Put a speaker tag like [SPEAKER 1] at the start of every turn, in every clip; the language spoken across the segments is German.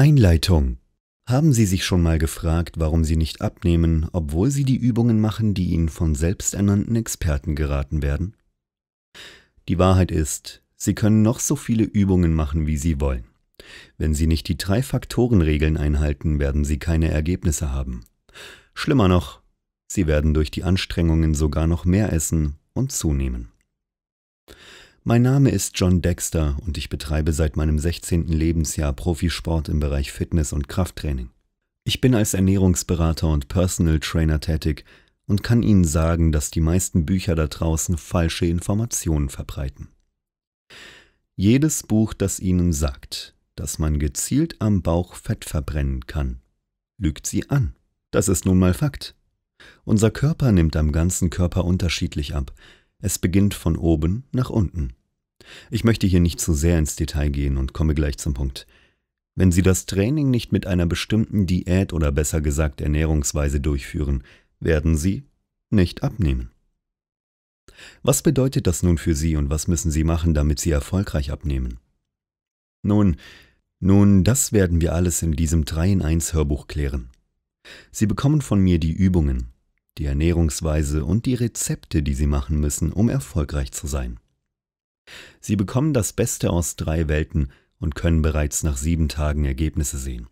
[SPEAKER 1] Einleitung. Haben Sie sich schon mal gefragt, warum Sie nicht abnehmen, obwohl Sie die Übungen machen, die Ihnen von selbsternannten Experten geraten werden? Die Wahrheit ist, Sie können noch so viele Übungen machen, wie Sie wollen. Wenn Sie nicht die drei Faktorenregeln einhalten, werden Sie keine Ergebnisse haben. Schlimmer noch, Sie werden durch die Anstrengungen sogar noch mehr essen und zunehmen. Mein Name ist John Dexter und ich betreibe seit meinem 16. Lebensjahr Profisport im Bereich Fitness und Krafttraining. Ich bin als Ernährungsberater und Personal Trainer tätig und kann Ihnen sagen, dass die meisten Bücher da draußen falsche Informationen verbreiten. Jedes Buch, das Ihnen sagt, dass man gezielt am Bauch Fett verbrennen kann, lügt Sie an. Das ist nun mal Fakt. Unser Körper nimmt am ganzen Körper unterschiedlich ab, es beginnt von oben nach unten. Ich möchte hier nicht zu sehr ins Detail gehen und komme gleich zum Punkt. Wenn Sie das Training nicht mit einer bestimmten Diät oder besser gesagt Ernährungsweise durchführen, werden Sie nicht abnehmen. Was bedeutet das nun für Sie und was müssen Sie machen, damit Sie erfolgreich abnehmen? Nun, nun, das werden wir alles in diesem 3 in 1 Hörbuch klären. Sie bekommen von mir die Übungen, die Ernährungsweise und die Rezepte, die sie machen müssen, um erfolgreich zu sein. Sie bekommen das Beste aus drei Welten und können bereits nach sieben Tagen Ergebnisse sehen.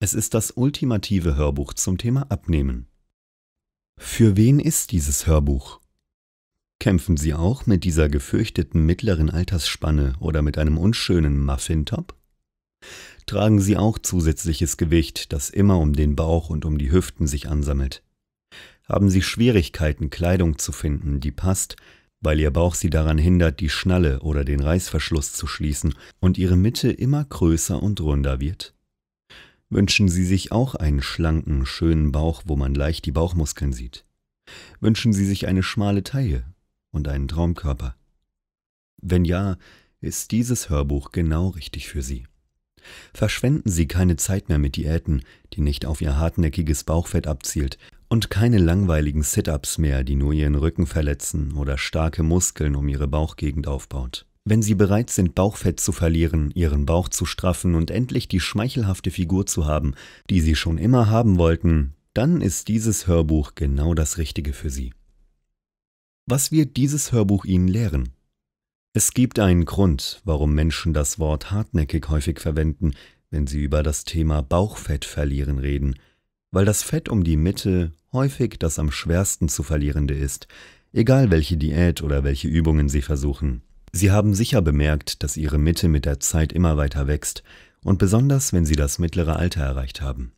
[SPEAKER 1] Es ist das ultimative Hörbuch zum Thema Abnehmen. Für wen ist dieses Hörbuch? Kämpfen Sie auch mit dieser gefürchteten mittleren Altersspanne oder mit einem unschönen Muffintop? Tragen Sie auch zusätzliches Gewicht, das immer um den Bauch und um die Hüften sich ansammelt? haben sie Schwierigkeiten, Kleidung zu finden, die passt, weil ihr Bauch sie daran hindert, die Schnalle oder den Reißverschluss zu schließen und ihre Mitte immer größer und runder wird. Wünschen Sie sich auch einen schlanken, schönen Bauch, wo man leicht die Bauchmuskeln sieht. Wünschen Sie sich eine schmale Taille und einen Traumkörper. Wenn ja, ist dieses Hörbuch genau richtig für Sie. Verschwenden Sie keine Zeit mehr mit Diäten, die nicht auf Ihr hartnäckiges Bauchfett abzielt und keine langweiligen Sit-ups mehr, die nur ihren Rücken verletzen oder starke Muskeln um ihre Bauchgegend aufbaut. Wenn Sie bereit sind, Bauchfett zu verlieren, Ihren Bauch zu straffen und endlich die schmeichelhafte Figur zu haben, die Sie schon immer haben wollten, dann ist dieses Hörbuch genau das Richtige für Sie. Was wird dieses Hörbuch Ihnen lehren? Es gibt einen Grund, warum Menschen das Wort hartnäckig häufig verwenden, wenn sie über das Thema Bauchfett verlieren reden, weil das Fett um die Mitte häufig das am schwersten zu verlierende ist, egal welche Diät oder welche Übungen Sie versuchen. Sie haben sicher bemerkt, dass Ihre Mitte mit der Zeit immer weiter wächst und besonders wenn Sie das mittlere Alter erreicht haben.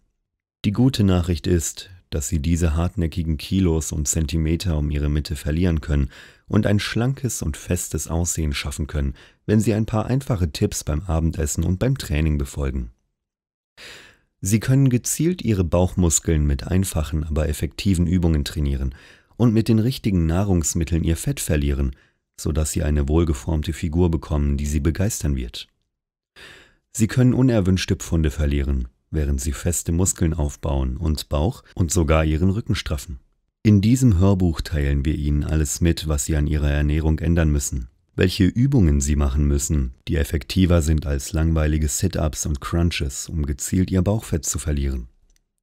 [SPEAKER 1] Die gute Nachricht ist, dass Sie diese hartnäckigen Kilos und Zentimeter um Ihre Mitte verlieren können und ein schlankes und festes Aussehen schaffen können, wenn Sie ein paar einfache Tipps beim Abendessen und beim Training befolgen. Sie können gezielt Ihre Bauchmuskeln mit einfachen, aber effektiven Übungen trainieren und mit den richtigen Nahrungsmitteln Ihr Fett verlieren, sodass Sie eine wohlgeformte Figur bekommen, die Sie begeistern wird. Sie können unerwünschte Pfunde verlieren, während Sie feste Muskeln aufbauen und Bauch und sogar Ihren Rücken straffen. In diesem Hörbuch teilen wir Ihnen alles mit, was Sie an Ihrer Ernährung ändern müssen, welche Übungen sie machen müssen, die effektiver sind als langweilige Sit-ups und Crunches, um gezielt ihr Bauchfett zu verlieren.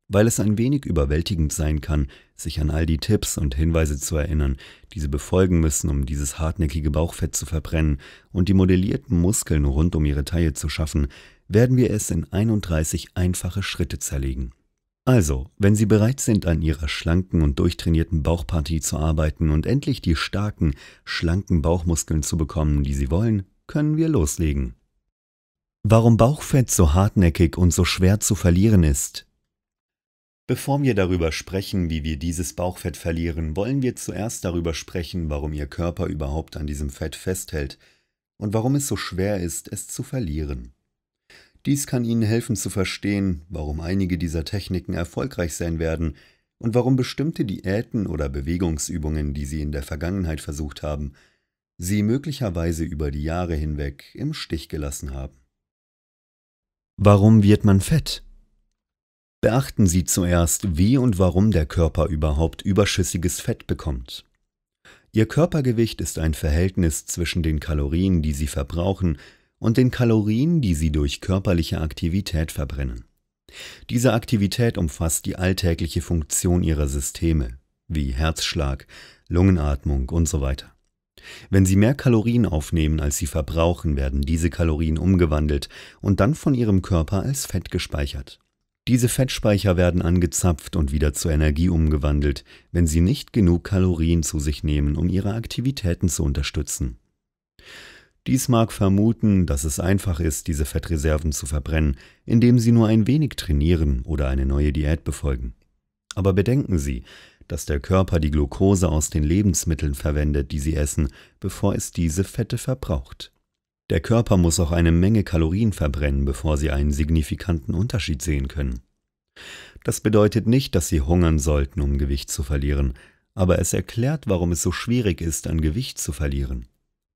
[SPEAKER 1] Weil es ein wenig überwältigend sein kann, sich an all die Tipps und Hinweise zu erinnern, die sie befolgen müssen, um dieses hartnäckige Bauchfett zu verbrennen und die modellierten Muskeln rund um ihre Taille zu schaffen, werden wir es in 31 einfache Schritte zerlegen. Also, wenn Sie bereit sind, an Ihrer schlanken und durchtrainierten Bauchpartie zu arbeiten und endlich die starken, schlanken Bauchmuskeln zu bekommen, die Sie wollen, können wir loslegen. Warum Bauchfett so hartnäckig und so schwer zu verlieren ist. Bevor wir darüber sprechen, wie wir dieses Bauchfett verlieren, wollen wir zuerst darüber sprechen, warum Ihr Körper überhaupt an diesem Fett festhält und warum es so schwer ist, es zu verlieren. Dies kann Ihnen helfen zu verstehen, warum einige dieser Techniken erfolgreich sein werden und warum bestimmte Diäten oder Bewegungsübungen, die Sie in der Vergangenheit versucht haben, Sie möglicherweise über die Jahre hinweg im Stich gelassen haben. Warum wird man fett? Beachten Sie zuerst, wie und warum der Körper überhaupt überschüssiges Fett bekommt. Ihr Körpergewicht ist ein Verhältnis zwischen den Kalorien, die Sie verbrauchen, und den Kalorien, die sie durch körperliche Aktivität verbrennen. Diese Aktivität umfasst die alltägliche Funktion ihrer Systeme, wie Herzschlag, Lungenatmung und so weiter. Wenn sie mehr Kalorien aufnehmen, als sie verbrauchen, werden diese Kalorien umgewandelt und dann von ihrem Körper als Fett gespeichert. Diese Fettspeicher werden angezapft und wieder zur Energie umgewandelt, wenn sie nicht genug Kalorien zu sich nehmen, um ihre Aktivitäten zu unterstützen. Dies mag vermuten, dass es einfach ist, diese Fettreserven zu verbrennen, indem Sie nur ein wenig trainieren oder eine neue Diät befolgen. Aber bedenken Sie, dass der Körper die Glucose aus den Lebensmitteln verwendet, die Sie essen, bevor es diese Fette verbraucht. Der Körper muss auch eine Menge Kalorien verbrennen, bevor Sie einen signifikanten Unterschied sehen können. Das bedeutet nicht, dass Sie hungern sollten, um Gewicht zu verlieren, aber es erklärt, warum es so schwierig ist, an Gewicht zu verlieren.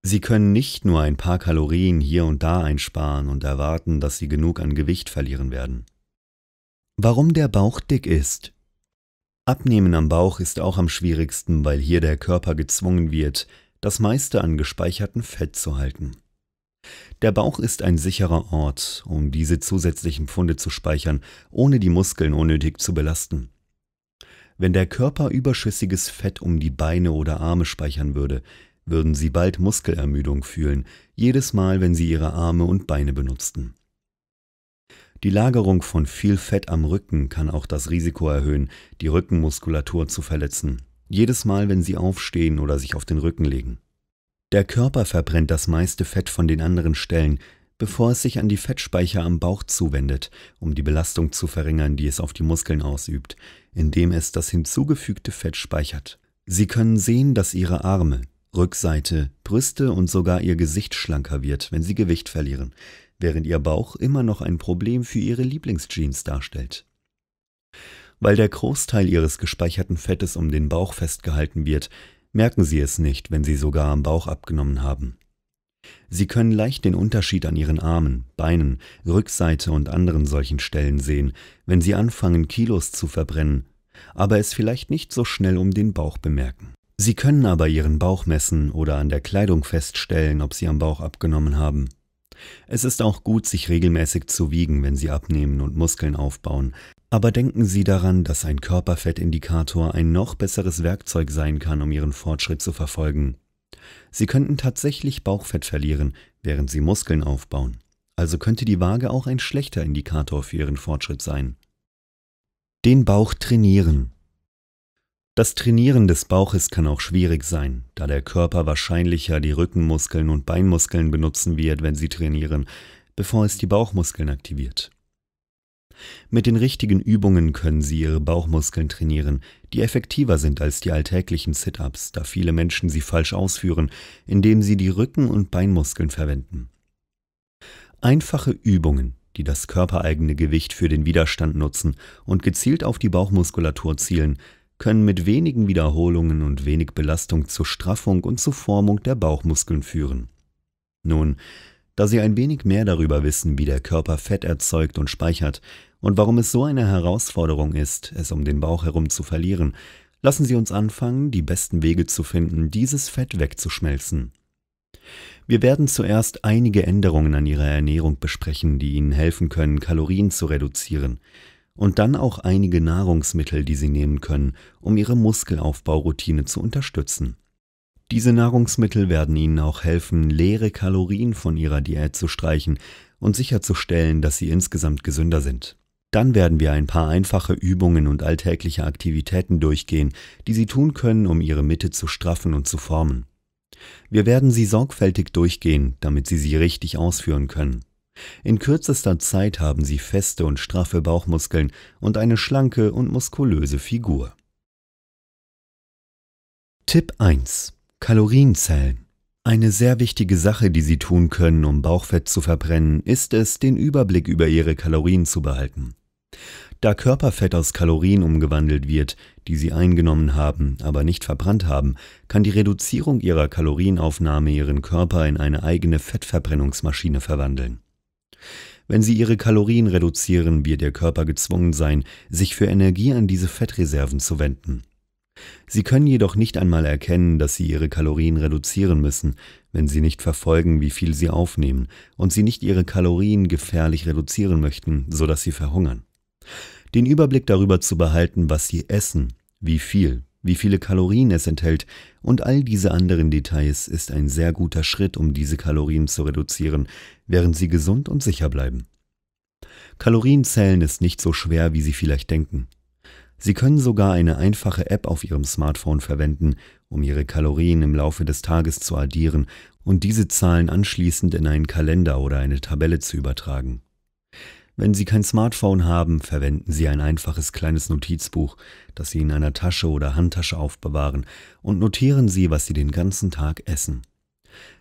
[SPEAKER 1] Sie können nicht nur ein paar Kalorien hier und da einsparen und erwarten, dass Sie genug an Gewicht verlieren werden. Warum der Bauch dick ist? Abnehmen am Bauch ist auch am schwierigsten, weil hier der Körper gezwungen wird, das meiste an gespeicherten Fett zu halten. Der Bauch ist ein sicherer Ort, um diese zusätzlichen Pfunde zu speichern, ohne die Muskeln unnötig zu belasten. Wenn der Körper überschüssiges Fett um die Beine oder Arme speichern würde, würden sie bald Muskelermüdung fühlen, jedes Mal, wenn sie ihre Arme und Beine benutzten. Die Lagerung von viel Fett am Rücken kann auch das Risiko erhöhen, die Rückenmuskulatur zu verletzen, jedes Mal, wenn sie aufstehen oder sich auf den Rücken legen. Der Körper verbrennt das meiste Fett von den anderen Stellen, bevor es sich an die Fettspeicher am Bauch zuwendet, um die Belastung zu verringern, die es auf die Muskeln ausübt, indem es das hinzugefügte Fett speichert. Sie können sehen, dass Ihre Arme, Rückseite, Brüste und sogar ihr Gesicht schlanker wird, wenn sie Gewicht verlieren, während ihr Bauch immer noch ein Problem für ihre Lieblingsjeans darstellt. Weil der Großteil ihres gespeicherten Fettes um den Bauch festgehalten wird, merken sie es nicht, wenn sie sogar am Bauch abgenommen haben. Sie können leicht den Unterschied an ihren Armen, Beinen, Rückseite und anderen solchen Stellen sehen, wenn sie anfangen, Kilos zu verbrennen, aber es vielleicht nicht so schnell um den Bauch bemerken. Sie können aber ihren Bauch messen oder an der Kleidung feststellen, ob sie am Bauch abgenommen haben. Es ist auch gut, sich regelmäßig zu wiegen, wenn Sie abnehmen und Muskeln aufbauen, aber denken Sie daran, dass ein Körperfettindikator ein noch besseres Werkzeug sein kann, um Ihren Fortschritt zu verfolgen. Sie könnten tatsächlich Bauchfett verlieren, während Sie Muskeln aufbauen. Also könnte die Waage auch ein schlechter Indikator für Ihren Fortschritt sein. Den Bauch trainieren. Das Trainieren des Bauches kann auch schwierig sein, da der Körper wahrscheinlicher die Rückenmuskeln und Beinmuskeln benutzen wird, wenn sie trainieren, bevor es die Bauchmuskeln aktiviert. Mit den richtigen Übungen können Sie Ihre Bauchmuskeln trainieren, die effektiver sind als die alltäglichen Sit-ups, da viele Menschen sie falsch ausführen, indem sie die Rücken- und Beinmuskeln verwenden. Einfache Übungen, die das körpereigene Gewicht für den Widerstand nutzen und gezielt auf die Bauchmuskulatur zielen, können mit wenigen Wiederholungen und wenig Belastung zur Straffung und zur Formung der Bauchmuskeln führen. Nun, da Sie ein wenig mehr darüber wissen, wie der Körper Fett erzeugt und speichert und warum es so eine Herausforderung ist, es um den Bauch herum zu verlieren, lassen Sie uns anfangen, die besten Wege zu finden, dieses Fett wegzuschmelzen. Wir werden zuerst einige Änderungen an Ihrer Ernährung besprechen, die Ihnen helfen können, Kalorien zu reduzieren und dann auch einige Nahrungsmittel, die sie nehmen können, um ihre Muskelaufbauroutine zu unterstützen. Diese Nahrungsmittel werden ihnen auch helfen, leere Kalorien von ihrer Diät zu streichen und sicherzustellen, dass sie insgesamt gesünder sind. Dann werden wir ein paar einfache Übungen und alltägliche Aktivitäten durchgehen, die Sie tun können, um Ihre Mitte zu straffen und zu formen. Wir werden sie sorgfältig durchgehen, damit Sie sie richtig ausführen können. In kürzester Zeit haben sie feste und straffe Bauchmuskeln und eine schlanke und muskulöse Figur. Tipp 1. Kalorienzellen. Eine sehr wichtige Sache, die Sie tun können, um Bauchfett zu verbrennen, ist es, den Überblick über Ihre Kalorien zu behalten. Da Körperfett aus Kalorien umgewandelt wird, die Sie eingenommen haben, aber nicht verbrannt haben, kann die Reduzierung Ihrer Kalorienaufnahme Ihren Körper in eine eigene Fettverbrennungsmaschine verwandeln. Wenn Sie Ihre Kalorien reduzieren, wird Ihr Körper gezwungen sein, sich für Energie an diese Fettreserven zu wenden. Sie können jedoch nicht einmal erkennen, dass Sie Ihre Kalorien reduzieren müssen, wenn Sie nicht verfolgen, wie viel Sie aufnehmen und Sie nicht Ihre Kalorien gefährlich reduzieren möchten, sodass Sie verhungern. Den Überblick darüber zu behalten, was Sie essen, wie viel wie viele Kalorien es enthält und all diese anderen Details ist ein sehr guter Schritt, um diese Kalorien zu reduzieren, während sie gesund und sicher bleiben. Kalorien zählen ist nicht so schwer, wie Sie vielleicht denken. Sie können sogar eine einfache App auf Ihrem Smartphone verwenden, um Ihre Kalorien im Laufe des Tages zu addieren und diese Zahlen anschließend in einen Kalender oder eine Tabelle zu übertragen. Wenn Sie kein Smartphone haben, verwenden Sie ein einfaches kleines Notizbuch, das Sie in einer Tasche oder Handtasche aufbewahren, und notieren Sie, was Sie den ganzen Tag essen.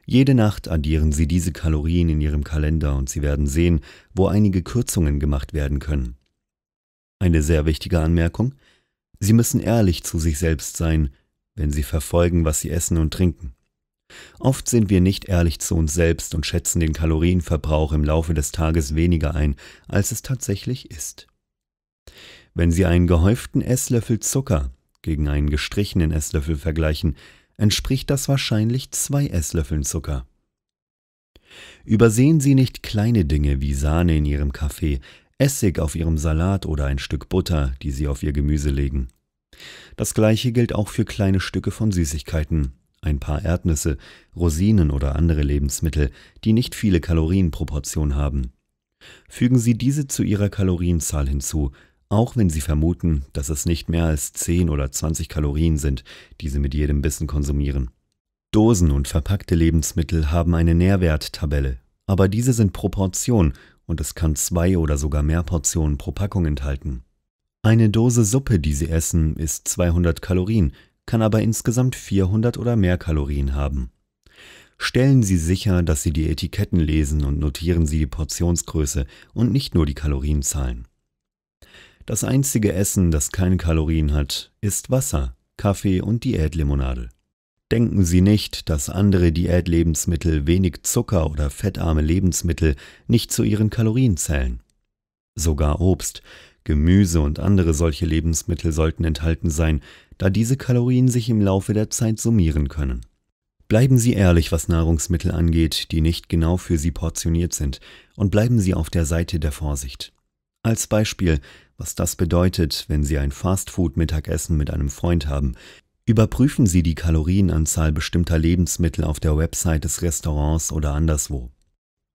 [SPEAKER 1] Jede Nacht addieren Sie diese Kalorien in Ihrem Kalender und Sie werden sehen, wo einige Kürzungen gemacht werden können. Eine sehr wichtige Anmerkung. Sie müssen ehrlich zu sich selbst sein, wenn Sie verfolgen, was Sie essen und trinken. Oft sind wir nicht ehrlich zu uns selbst und schätzen den Kalorienverbrauch im Laufe des Tages weniger ein, als es tatsächlich ist. Wenn Sie einen gehäuften Esslöffel Zucker gegen einen gestrichenen Esslöffel vergleichen, entspricht das wahrscheinlich zwei Esslöffeln Zucker. Übersehen Sie nicht kleine Dinge wie Sahne in Ihrem Kaffee, Essig auf Ihrem Salat oder ein Stück Butter, die Sie auf Ihr Gemüse legen. Das gleiche gilt auch für kleine Stücke von Süßigkeiten, ein paar Erdnüsse, Rosinen oder andere Lebensmittel, die nicht viele Kalorienproportion haben. Fügen Sie diese zu Ihrer Kalorienzahl hinzu, auch wenn Sie vermuten, dass es nicht mehr als 10 oder 20 Kalorien sind, die Sie mit jedem Bissen konsumieren. Dosen und verpackte Lebensmittel haben eine Nährwerttabelle, aber diese sind Proportion und es kann zwei oder sogar mehr Portionen pro Packung enthalten. Eine Dose Suppe, die Sie essen, ist 200 Kalorien, kann aber insgesamt 400 oder mehr Kalorien haben. Stellen Sie sicher, dass Sie die Etiketten lesen und notieren Sie die Portionsgröße und nicht nur die Kalorienzahlen. Das einzige Essen, das keine Kalorien hat, ist Wasser, Kaffee und Diätlimonade. Denken Sie nicht, dass andere Diätlebensmittel, wenig Zucker oder fettarme Lebensmittel nicht zu ihren Kalorien zählen. Sogar Obst, Gemüse und andere solche Lebensmittel sollten enthalten sein, da diese Kalorien sich im Laufe der Zeit summieren können. Bleiben Sie ehrlich, was Nahrungsmittel angeht, die nicht genau für Sie portioniert sind, und bleiben Sie auf der Seite der Vorsicht. Als Beispiel, was das bedeutet, wenn Sie ein Fastfood-Mittagessen mit einem Freund haben. Überprüfen Sie die Kalorienanzahl bestimmter Lebensmittel auf der Website des Restaurants oder anderswo.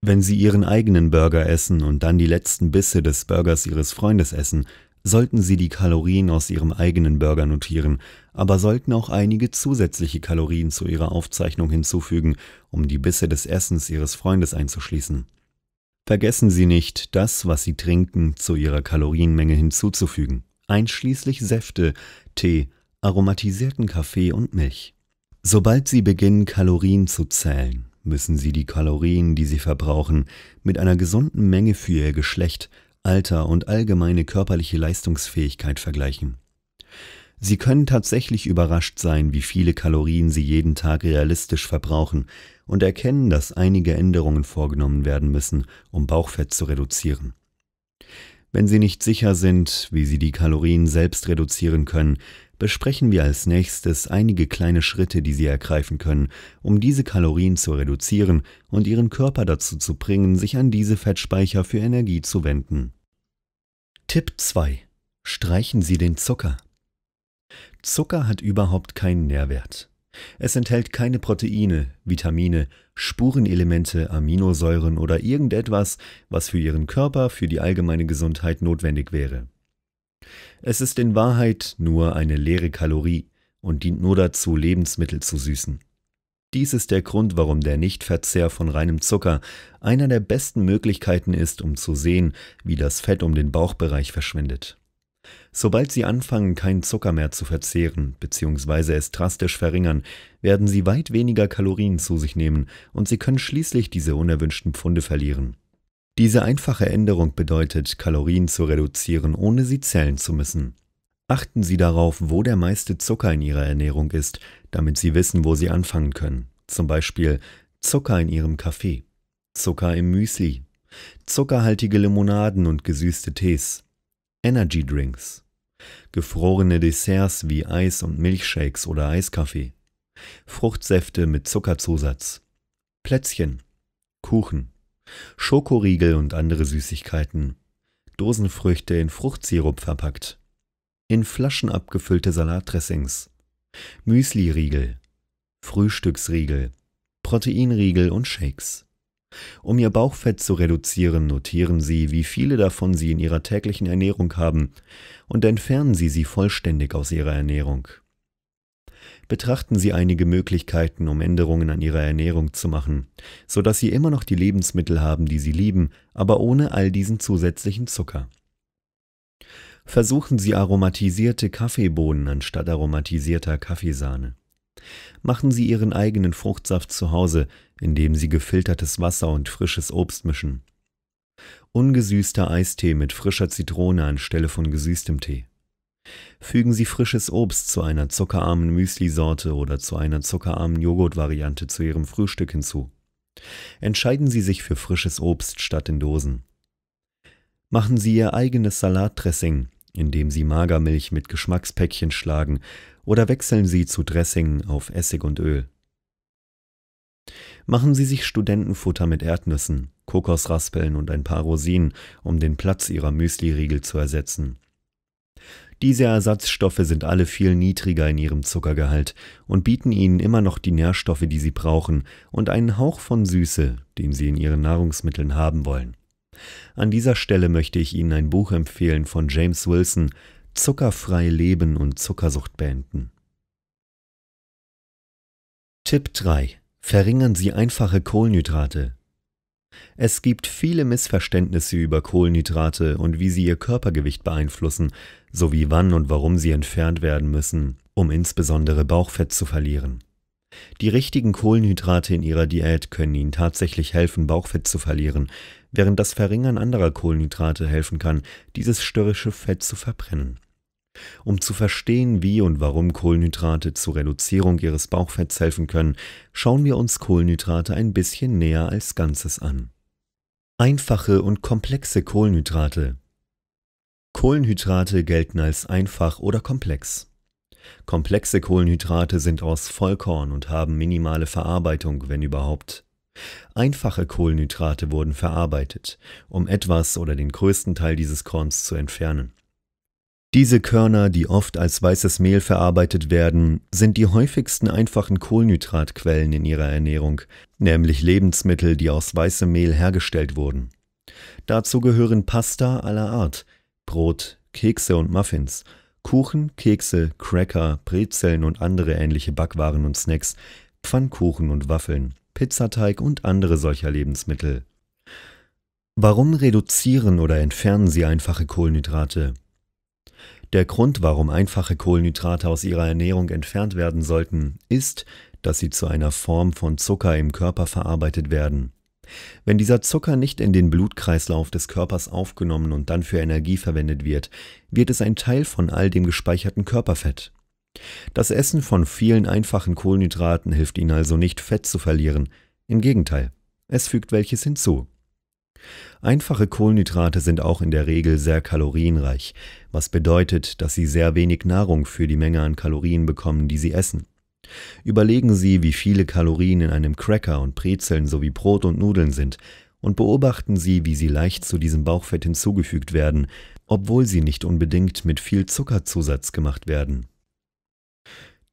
[SPEAKER 1] Wenn Sie Ihren eigenen Burger essen und dann die letzten Bisse des Burgers Ihres Freundes essen, sollten Sie die Kalorien aus Ihrem eigenen Burger notieren, aber sollten auch einige zusätzliche Kalorien zu Ihrer Aufzeichnung hinzufügen, um die Bisse des Essens Ihres Freundes einzuschließen. Vergessen Sie nicht, das, was Sie trinken, zu Ihrer Kalorienmenge hinzuzufügen, einschließlich Säfte, Tee, aromatisierten Kaffee und Milch. Sobald Sie beginnen, Kalorien zu zählen, müssen sie die Kalorien, die sie verbrauchen, mit einer gesunden Menge für ihr Geschlecht, Alter und allgemeine körperliche Leistungsfähigkeit vergleichen. Sie können tatsächlich überrascht sein, wie viele Kalorien Sie jeden Tag realistisch verbrauchen und erkennen, dass einige Änderungen vorgenommen werden müssen, um Bauchfett zu reduzieren. Wenn Sie nicht sicher sind, wie Sie die Kalorien selbst reduzieren können, besprechen wir als nächstes einige kleine Schritte, die Sie ergreifen können, um diese Kalorien zu reduzieren und Ihren Körper dazu zu bringen, sich an diese Fettspeicher für Energie zu wenden. Tipp 2. Streichen Sie den Zucker. Zucker hat überhaupt keinen Nährwert. Es enthält keine Proteine, Vitamine, Spurenelemente, Aminosäuren oder irgendetwas, was für Ihren Körper, für die allgemeine Gesundheit notwendig wäre. Es ist in Wahrheit nur eine leere Kalorie und dient nur dazu, Lebensmittel zu süßen. Dies ist der Grund, warum der Nichtverzehr von reinem Zucker einer der besten Möglichkeiten ist, um zu sehen, wie das Fett um den Bauchbereich verschwindet. Sobald sie anfangen, keinen Zucker mehr zu verzehren bzw. es drastisch verringern, werden sie weit weniger Kalorien zu sich nehmen und sie können schließlich diese unerwünschten Pfunde verlieren. Diese einfache Änderung bedeutet, Kalorien zu reduzieren, ohne sie zählen zu müssen. Achten Sie darauf, wo der meiste Zucker in Ihrer Ernährung ist, damit Sie wissen, wo Sie anfangen können. Zum Beispiel Zucker in Ihrem Kaffee, Zucker im Müsli, zuckerhaltige Limonaden und gesüßte Tees, Energy Drinks, gefrorene Desserts wie Eis und Milchshakes oder Eiskaffee, Fruchtsäfte mit Zuckerzusatz, Plätzchen, Kuchen, Schokoriegel und andere Süßigkeiten, Dosenfrüchte in Fruchtsirup verpackt, in Flaschen abgefüllte Salatdressings, Müsliriegel, Frühstücksriegel, Proteinriegel und Shakes. Um ihr Bauchfett zu reduzieren, notieren Sie, wie viele davon Sie in Ihrer täglichen Ernährung haben und entfernen Sie sie vollständig aus Ihrer Ernährung. Betrachten Sie einige Möglichkeiten, um Änderungen an Ihrer Ernährung zu machen, so dass Sie immer noch die Lebensmittel haben, die Sie lieben, aber ohne all diesen zusätzlichen Zucker. Versuchen Sie aromatisierte Kaffeebohnen anstatt aromatisierter Kaffeesahne. Machen Sie Ihren eigenen Fruchtsaft zu Hause, indem Sie gefiltertes Wasser und frisches Obst mischen. Ungesüßter Eistee mit frischer Zitrone anstelle von gesüßtem Tee. Fügen Sie frisches Obst zu einer zuckerarmen Müsli-Sorte oder zu einer zuckerarmen Joghurt-Variante zu Ihrem Frühstück hinzu. Entscheiden Sie sich für frisches Obst statt in Dosen. Machen Sie Ihr eigenes Salatdressing, indem Sie Magermilch mit Geschmackspäckchen schlagen oder wechseln Sie zu Dressing auf Essig und Öl. Machen Sie sich Studentenfutter mit Erdnüssen, Kokosraspeln und ein paar Rosinen, um den Platz Ihrer Müsliriegel zu ersetzen. Diese Ersatzstoffe sind alle viel niedriger in ihrem Zuckergehalt und bieten ihnen immer noch die Nährstoffe, die sie brauchen, und einen Hauch von Süße, den sie in ihren Nahrungsmitteln haben wollen. An dieser Stelle möchte ich Ihnen ein Buch empfehlen von James Wilson, Zuckerfrei Leben und Zuckersucht beenden. Tipp 3. Verringern Sie einfache Kohlenhydrate. Es gibt viele Missverständnisse über Kohlenhydrate und wie sie Ihr Körpergewicht beeinflussen, sowie wann und warum sie entfernt werden müssen, um insbesondere Bauchfett zu verlieren. Die richtigen Kohlenhydrate in ihrer Diät können ihnen tatsächlich helfen, Bauchfett zu verlieren, während das Verringern anderer Kohlenhydrate helfen kann, dieses störrische Fett zu verbrennen. Um zu verstehen, wie und warum Kohlenhydrate zur Reduzierung ihres Bauchfetts helfen können, schauen wir uns Kohlenhydrate ein bisschen näher als Ganzes an. Einfache und komplexe Kohlenhydrate Kohlenhydrate gelten als einfach oder komplex. Komplexe Kohlenhydrate sind aus Vollkorn und haben minimale Verarbeitung, wenn überhaupt. Einfache Kohlenhydrate wurden verarbeitet, um etwas oder den größten Teil dieses Korns zu entfernen. Diese Körner, die oft als weißes Mehl verarbeitet werden, sind die häufigsten einfachen Kohlenhydratquellen in ihrer Ernährung, nämlich Lebensmittel, die aus weißem Mehl hergestellt wurden. Dazu gehören Pasta aller Art, Brot, Kekse und Muffins, Kuchen, Kekse, Cracker, Brezeln und andere ähnliche Backwaren und Snacks, Pfannkuchen und Waffeln, Pizzateig und andere solcher Lebensmittel. Warum reduzieren oder entfernen Sie einfache Kohlenhydrate? Der Grund, warum einfache Kohlenhydrate aus Ihrer Ernährung entfernt werden sollten, ist, dass sie zu einer Form von Zucker im Körper verarbeitet werden. Wenn dieser Zucker nicht in den Blutkreislauf des Körpers aufgenommen und dann für Energie verwendet wird, wird es ein Teil von all dem gespeicherten Körperfett. Das Essen von vielen einfachen Kohlenhydraten hilft Ihnen also nicht, Fett zu verlieren. Im Gegenteil, es fügt welches hinzu. Einfache Kohlenhydrate sind auch in der Regel sehr kalorienreich, was bedeutet, dass sie sehr wenig Nahrung für die Menge an Kalorien bekommen, die sie essen. Überlegen Sie, wie viele Kalorien in einem Cracker und Brezeln sowie Brot und Nudeln sind und beobachten Sie, wie sie leicht zu diesem Bauchfett hinzugefügt werden, obwohl sie nicht unbedingt mit viel Zuckerzusatz gemacht werden.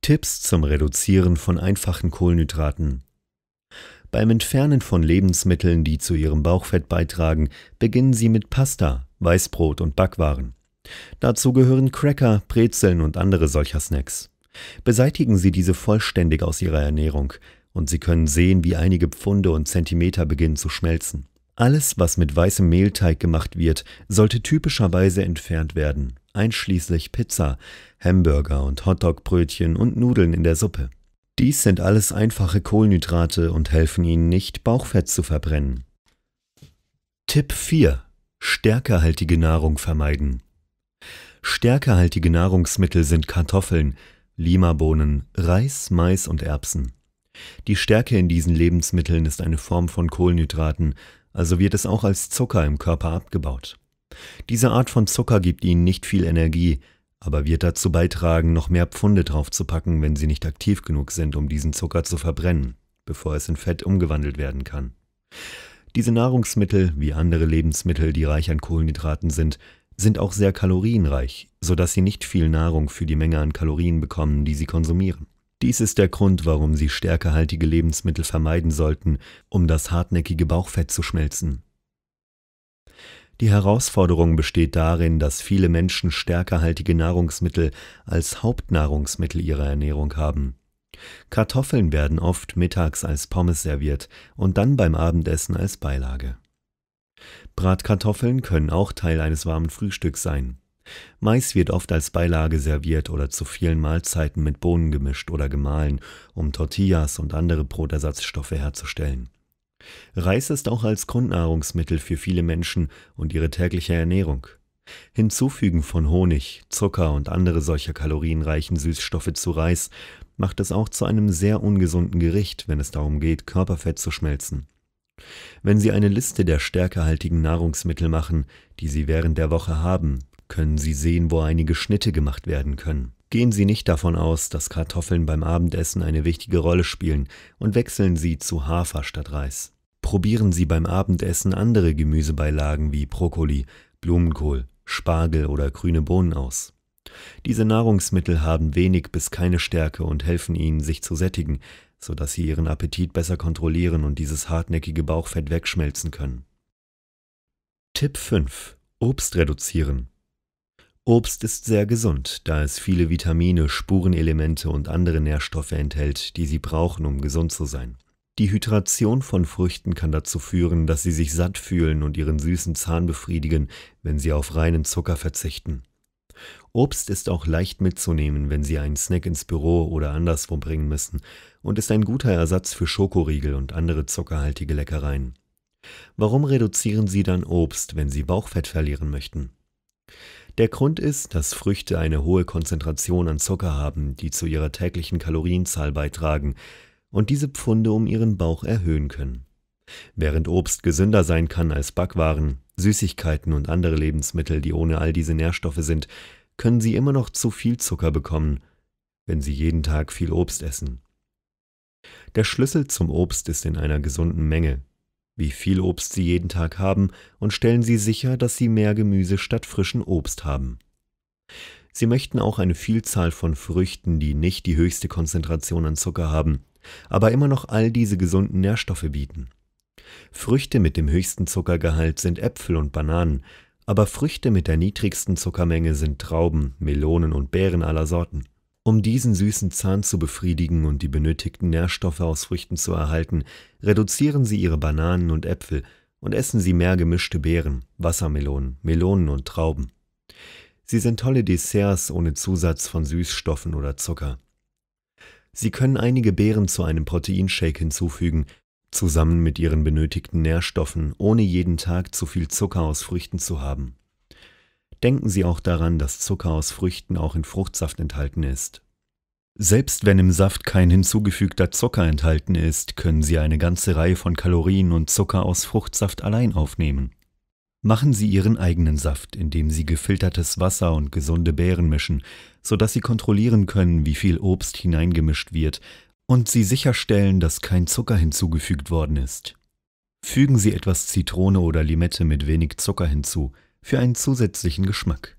[SPEAKER 1] Tipps zum Reduzieren von einfachen Kohlenhydraten Beim Entfernen von Lebensmitteln, die zu Ihrem Bauchfett beitragen, beginnen Sie mit Pasta, Weißbrot und Backwaren. Dazu gehören Cracker, Brezeln und andere solcher Snacks. Beseitigen Sie diese vollständig aus Ihrer Ernährung, und Sie können sehen, wie einige Pfunde und Zentimeter beginnen zu schmelzen. Alles, was mit weißem Mehlteig gemacht wird, sollte typischerweise entfernt werden, einschließlich Pizza, Hamburger und Hotdogbrötchen und Nudeln in der Suppe. Dies sind alles einfache Kohlenhydrate und helfen Ihnen nicht, Bauchfett zu verbrennen. Tipp 4. Stärkehaltige Nahrung vermeiden. Stärkehaltige Nahrungsmittel sind Kartoffeln, Limabohnen, Reis, Mais und Erbsen. Die Stärke in diesen Lebensmitteln ist eine Form von Kohlenhydraten, also wird es auch als Zucker im Körper abgebaut. Diese Art von Zucker gibt ihnen nicht viel Energie, aber wird dazu beitragen, noch mehr Pfunde draufzupacken, wenn sie nicht aktiv genug sind, um diesen Zucker zu verbrennen, bevor es in Fett umgewandelt werden kann. Diese Nahrungsmittel, wie andere Lebensmittel, die reich an Kohlenhydraten sind, sind auch sehr kalorienreich, sodass sie nicht viel Nahrung für die Menge an Kalorien bekommen, die sie konsumieren. Dies ist der Grund, warum sie stärkehaltige Lebensmittel vermeiden sollten, um das hartnäckige Bauchfett zu schmelzen. Die Herausforderung besteht darin, dass viele Menschen stärkehaltige Nahrungsmittel als Hauptnahrungsmittel ihrer Ernährung haben. Kartoffeln werden oft mittags als Pommes serviert und dann beim Abendessen als Beilage. Bratkartoffeln können auch Teil eines warmen Frühstücks sein. Mais wird oft als Beilage serviert oder zu vielen Mahlzeiten mit Bohnen gemischt oder gemahlen, um Tortillas und andere Brotersatzstoffe herzustellen. Reis ist auch als Grundnahrungsmittel für viele Menschen und ihre tägliche Ernährung. Hinzufügen von Honig, Zucker und andere solcher kalorienreichen Süßstoffe zu Reis macht es auch zu einem sehr ungesunden Gericht, wenn es darum geht, Körperfett zu schmelzen. Wenn Sie eine Liste der stärkehaltigen Nahrungsmittel machen, die Sie während der Woche haben, können Sie sehen, wo einige Schnitte gemacht werden können. Gehen Sie nicht davon aus, dass Kartoffeln beim Abendessen eine wichtige Rolle spielen und wechseln Sie zu Hafer statt Reis. Probieren Sie beim Abendessen andere Gemüsebeilagen wie Brokkoli, Blumenkohl, Spargel oder grüne Bohnen aus. Diese Nahrungsmittel haben wenig bis keine Stärke und helfen Ihnen, sich zu sättigen, sodass sie ihren Appetit besser kontrollieren und dieses hartnäckige Bauchfett wegschmelzen können. Tipp 5. Obst reduzieren. Obst ist sehr gesund, da es viele Vitamine, Spurenelemente und andere Nährstoffe enthält, die sie brauchen, um gesund zu sein. Die Hydration von Früchten kann dazu führen, dass sie sich satt fühlen und ihren süßen Zahn befriedigen, wenn sie auf reinen Zucker verzichten. Obst ist auch leicht mitzunehmen, wenn Sie einen Snack ins Büro oder anderswo bringen müssen und ist ein guter Ersatz für Schokoriegel und andere zuckerhaltige Leckereien. Warum reduzieren Sie dann Obst, wenn Sie Bauchfett verlieren möchten? Der Grund ist, dass Früchte eine hohe Konzentration an Zucker haben, die zu ihrer täglichen Kalorienzahl beitragen und diese Pfunde um ihren Bauch erhöhen können. Während Obst gesünder sein kann als Backwaren, Süßigkeiten und andere Lebensmittel, die ohne all diese Nährstoffe sind, können Sie immer noch zu viel Zucker bekommen, wenn Sie jeden Tag viel Obst essen. Der Schlüssel zum Obst ist in einer gesunden Menge. Wie viel Obst Sie jeden Tag haben und stellen Sie sicher, dass Sie mehr Gemüse statt frischem Obst haben. Sie möchten auch eine Vielzahl von Früchten, die nicht die höchste Konzentration an Zucker haben, aber immer noch all diese gesunden Nährstoffe bieten. Früchte mit dem höchsten Zuckergehalt sind Äpfel und Bananen, aber Früchte mit der niedrigsten Zuckermenge sind Trauben, Melonen und Beeren aller Sorten. Um diesen süßen Zahn zu befriedigen und die benötigten Nährstoffe aus Früchten zu erhalten, reduzieren sie ihre Bananen und Äpfel und essen sie mehr gemischte Beeren, Wassermelonen, Melonen und Trauben. Sie sind tolle Desserts ohne Zusatz von Süßstoffen oder Zucker. Sie können einige Beeren zu einem Proteinshake hinzufügen, zusammen mit ihren benötigten Nährstoffen, ohne jeden Tag zu viel Zucker aus Früchten zu haben. Denken Sie auch daran, dass Zucker aus Früchten auch in Fruchtsaft enthalten ist. Selbst wenn im Saft kein hinzugefügter Zucker enthalten ist, können Sie eine ganze Reihe von Kalorien und Zucker aus Fruchtsaft allein aufnehmen. Machen Sie Ihren eigenen Saft, indem Sie gefiltertes Wasser und gesunde Beeren mischen, sodass Sie kontrollieren können, wie viel Obst hineingemischt wird und Sie sicherstellen, dass kein Zucker hinzugefügt worden ist. Fügen Sie etwas Zitrone oder Limette mit wenig Zucker hinzu, für einen zusätzlichen Geschmack.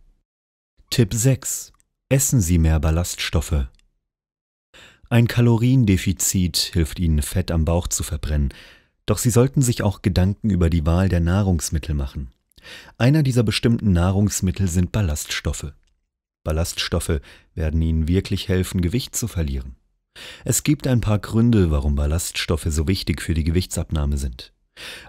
[SPEAKER 1] Tipp 6. Essen Sie mehr Ballaststoffe. Ein Kaloriendefizit hilft Ihnen, Fett am Bauch zu verbrennen, doch Sie sollten sich auch Gedanken über die Wahl der Nahrungsmittel machen. Einer dieser bestimmten Nahrungsmittel sind Ballaststoffe. Ballaststoffe werden Ihnen wirklich helfen, Gewicht zu verlieren. Es gibt ein paar Gründe, warum Ballaststoffe so wichtig für die Gewichtsabnahme sind.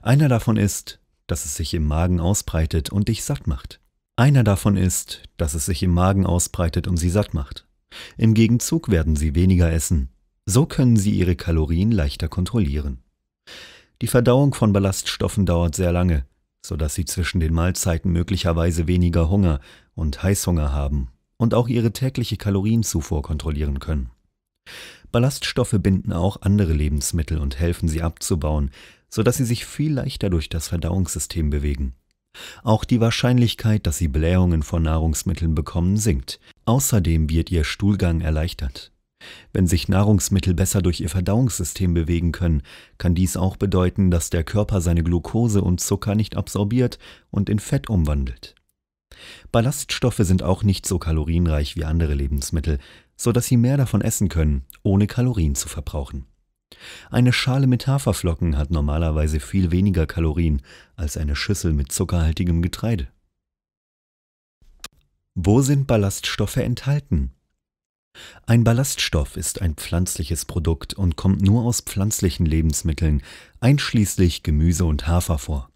[SPEAKER 1] Einer davon ist, dass es sich im Magen ausbreitet und dich satt macht. Einer davon ist, dass es sich im Magen ausbreitet und sie satt macht. Im Gegenzug werden sie weniger essen. So können sie ihre Kalorien leichter kontrollieren. Die Verdauung von Ballaststoffen dauert sehr lange, sodass sie zwischen den Mahlzeiten möglicherweise weniger Hunger und Heißhunger haben und auch ihre tägliche Kalorienzufuhr kontrollieren können. Ballaststoffe binden auch andere Lebensmittel und helfen sie abzubauen, sodass sie sich viel leichter durch das Verdauungssystem bewegen. Auch die Wahrscheinlichkeit, dass sie Blähungen von Nahrungsmitteln bekommen, sinkt. Außerdem wird ihr Stuhlgang erleichtert. Wenn sich Nahrungsmittel besser durch ihr Verdauungssystem bewegen können, kann dies auch bedeuten, dass der Körper seine Glucose und Zucker nicht absorbiert und in Fett umwandelt. Ballaststoffe sind auch nicht so kalorienreich wie andere Lebensmittel, so dass sie mehr davon essen können, ohne Kalorien zu verbrauchen. Eine Schale mit Haferflocken hat normalerweise viel weniger Kalorien als eine Schüssel mit zuckerhaltigem Getreide. Wo sind Ballaststoffe enthalten? Ein Ballaststoff ist ein pflanzliches Produkt und kommt nur aus pflanzlichen Lebensmitteln, einschließlich Gemüse und Hafer vor.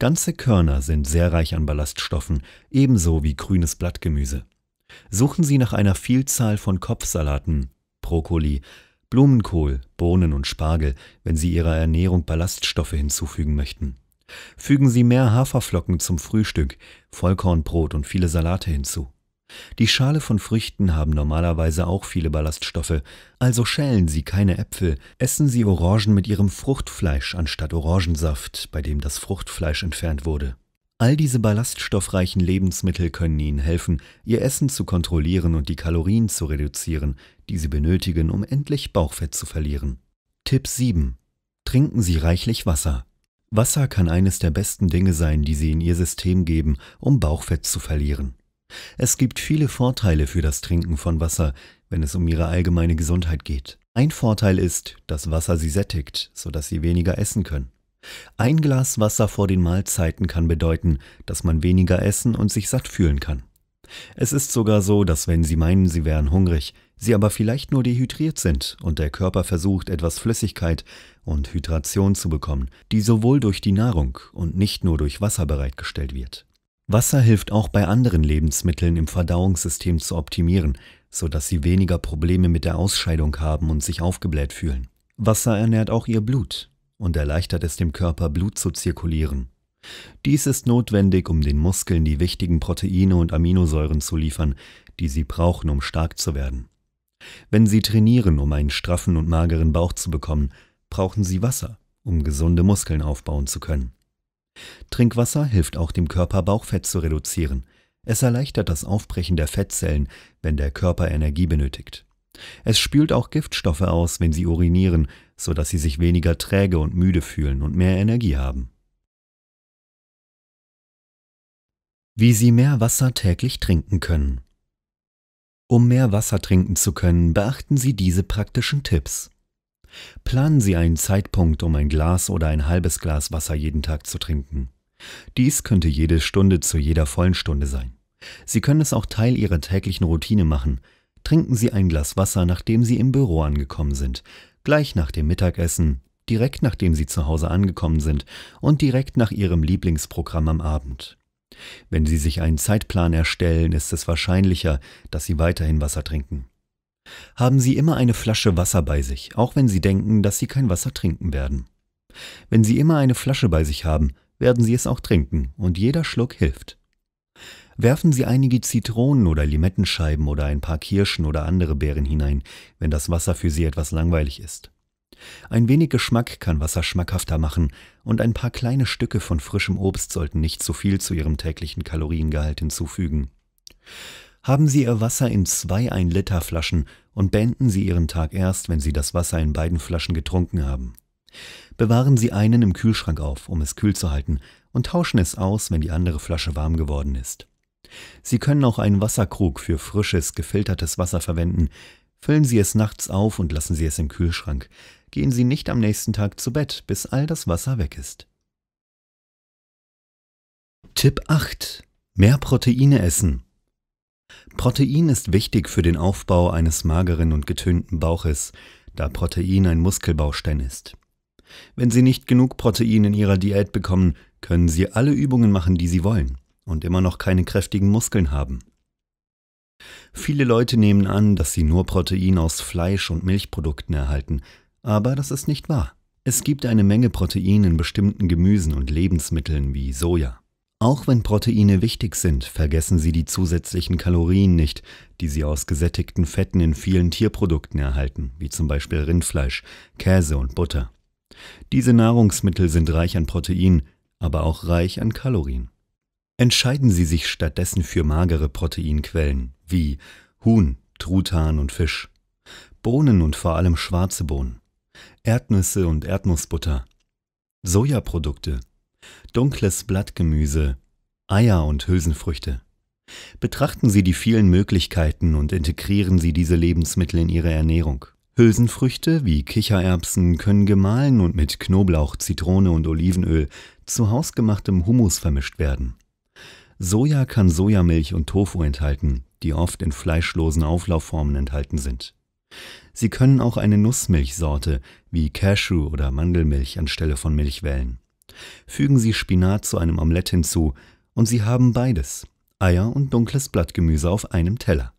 [SPEAKER 1] Ganze Körner sind sehr reich an Ballaststoffen, ebenso wie grünes Blattgemüse. Suchen Sie nach einer Vielzahl von Kopfsalaten, Brokkoli, Blumenkohl, Bohnen und Spargel, wenn Sie Ihrer Ernährung Ballaststoffe hinzufügen möchten. Fügen Sie mehr Haferflocken zum Frühstück, Vollkornbrot und viele Salate hinzu. Die Schale von Früchten haben normalerweise auch viele Ballaststoffe, also schälen Sie keine Äpfel, essen Sie Orangen mit ihrem Fruchtfleisch anstatt Orangensaft, bei dem das Fruchtfleisch entfernt wurde. All diese ballaststoffreichen Lebensmittel können Ihnen helfen, Ihr Essen zu kontrollieren und die Kalorien zu reduzieren, die Sie benötigen, um endlich Bauchfett zu verlieren. Tipp 7. Trinken Sie reichlich Wasser. Wasser kann eines der besten Dinge sein, die Sie in Ihr System geben, um Bauchfett zu verlieren. Es gibt viele Vorteile für das Trinken von Wasser, wenn es um Ihre allgemeine Gesundheit geht. Ein Vorteil ist, dass Wasser Sie sättigt, sodass Sie weniger essen können. Ein Glas Wasser vor den Mahlzeiten kann bedeuten, dass man weniger essen und sich satt fühlen kann. Es ist sogar so, dass wenn Sie meinen, Sie wären hungrig, Sie aber vielleicht nur dehydriert sind und der Körper versucht, etwas Flüssigkeit und Hydration zu bekommen, die sowohl durch die Nahrung und nicht nur durch Wasser bereitgestellt wird. Wasser hilft auch bei anderen Lebensmitteln im Verdauungssystem zu optimieren, sodass Sie weniger Probleme mit der Ausscheidung haben und sich aufgebläht fühlen. Wasser ernährt auch Ihr Blut, und erleichtert es dem Körper, Blut zu zirkulieren. Dies ist notwendig, um den Muskeln die wichtigen Proteine und Aminosäuren zu liefern, die sie brauchen, um stark zu werden. Wenn sie trainieren, um einen straffen und mageren Bauch zu bekommen, brauchen sie Wasser, um gesunde Muskeln aufbauen zu können. Trinkwasser hilft auch dem Körper, Bauchfett zu reduzieren. Es erleichtert das Aufbrechen der Fettzellen, wenn der Körper Energie benötigt. Es spült auch Giftstoffe aus, wenn sie urinieren, sodass sie sich weniger träge und müde fühlen und mehr Energie haben. Wie Sie mehr Wasser täglich trinken können. Um mehr Wasser trinken zu können, beachten Sie diese praktischen Tipps. Planen Sie einen Zeitpunkt, um ein Glas oder ein halbes Glas Wasser jeden Tag zu trinken. Dies könnte jede Stunde zu jeder vollen Stunde sein. Sie können es auch Teil Ihrer täglichen Routine machen, trinken Sie ein Glas Wasser, nachdem Sie im Büro angekommen sind, gleich nach dem Mittagessen, direkt nachdem Sie zu Hause angekommen sind und direkt nach Ihrem Lieblingsprogramm am Abend. Wenn Sie sich einen Zeitplan erstellen, ist es wahrscheinlicher, dass Sie weiterhin Wasser trinken. Haben Sie immer eine Flasche Wasser bei sich, auch wenn Sie denken, dass Sie kein Wasser trinken werden. Wenn Sie immer eine Flasche bei sich haben, werden Sie es auch trinken, und jeder Schluck hilft. Werfen Sie einige Zitronen- oder Limettenscheiben oder ein paar Kirschen oder andere Beeren hinein, wenn das Wasser für Sie etwas langweilig ist. Ein wenig Geschmack kann Wasser schmackhafter machen, und ein paar kleine Stücke von frischem Obst sollten nicht zu viel zu Ihrem täglichen Kaloriengehalt hinzufügen. Haben Sie Ihr Wasser in zwei 1 Liter Flaschen und beenden Sie Ihren Tag erst, wenn Sie das Wasser in beiden Flaschen getrunken haben. Bewahren Sie einen im Kühlschrank auf, um es kühl zu halten, und tauschen es aus, wenn die andere Flasche warm geworden ist. Sie können auch einen Wasserkrug für frisches, gefiltertes Wasser verwenden. Füllen Sie es nachts auf und lassen Sie es im Kühlschrank. Gehen Sie nicht am nächsten Tag zu Bett, bis all das Wasser weg ist. Tipp 8. Mehr Proteine essen. Protein ist wichtig für den Aufbau eines mageren und getönten Bauches, da Protein ein Muskelbaustein ist. Wenn Sie nicht genug Protein in Ihrer Diät bekommen, können Sie alle Übungen machen, die Sie wollen und immer noch keine kräftigen Muskeln haben. Viele Leute nehmen an, dass sie nur Protein aus Fleisch und Milchprodukten erhalten, aber das ist nicht wahr. Es gibt eine Menge Protein in bestimmten Gemüsen und Lebensmitteln wie Soja. Auch wenn Proteine wichtig sind, vergessen Sie die zusätzlichen Kalorien nicht, die Sie aus gesättigten Fetten in vielen Tierprodukten erhalten, wie zum Beispiel Rindfleisch, Käse und Butter. Diese Nahrungsmittel sind reich an Protein, aber auch reich an Kalorien. Entscheiden Sie sich stattdessen für magere Proteinquellen wie Huhn, Truthahn und Fisch, Bohnen und vor allem schwarze Bohnen, Erdnüsse und Erdnussbutter, Sojaprodukte, dunkles Blattgemüse, Eier und Hülsenfrüchte. Betrachten Sie die vielen Möglichkeiten und integrieren Sie diese Lebensmittel in Ihre Ernährung. Hülsenfrüchte wie Kichererbsen können gemahlen und mit Knoblauch, Zitrone und Olivenöl zu hausgemachtem Humus vermischt werden. Soja kann Sojamilch und Tofu enthalten, die oft in fleischlosen Auflaufformen enthalten sind. Sie können auch eine Nussmilchsorte wie Cashew- oder Mandelmilch anstelle von Milch wählen. Fügen Sie Spinat zu einem Omelett hinzu und Sie haben beides, Eier und dunkles Blattgemüse auf einem Teller.